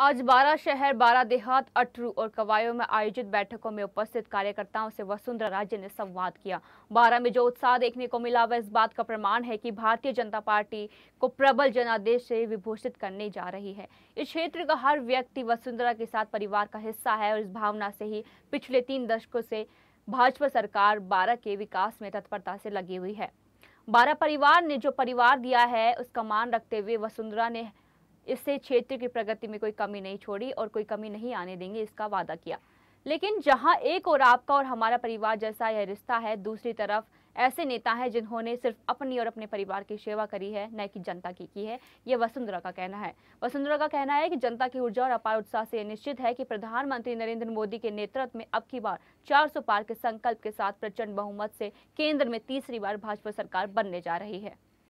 आज बारह शहर बारह देहात अटरू और कवायो में आयोजित बैठकों में उपस्थित कार्यकर्ताओं से वसुंधरा राजे ने संवाद किया बारह में जो उत्साह देखने को मिला वह इस बात का प्रमाण है कि भारतीय जनता पार्टी को प्रबल जनादेश से विभूषित करने जा रही है इस क्षेत्र का हर व्यक्ति वसुंधरा के साथ परिवार का हिस्सा है और इस भावना से ही पिछले तीन दशकों से भाजपा सरकार बारह के विकास में तत्परता से लगी हुई है बारह परिवार ने जो परिवार दिया है उसका मान रखते हुए वसुंधरा ने इससे क्षेत्र की प्रगति में कोई कमी नहीं छोड़ी और कोई कमी नहीं आने देंगे इसका वादा किया लेकिन जहां एक और आपका और हमारा परिवार जैसा यह रिश्ता है दूसरी तरफ ऐसे नेता हैं जिन्होंने सिर्फ अपनी और अपने परिवार की सेवा करी है न कि जनता की की है यह वसुंधरा का कहना है वसुंधरा का कहना है कि जनता की ऊर्जा और अपार उत्साह से निश्चित है कि प्रधानमंत्री नरेंद्र मोदी के नेतृत्व में अब की बार चार पार के संकल्प के साथ प्रचंड बहुमत से केंद्र में तीसरी बार भाजपा सरकार बनने जा रही है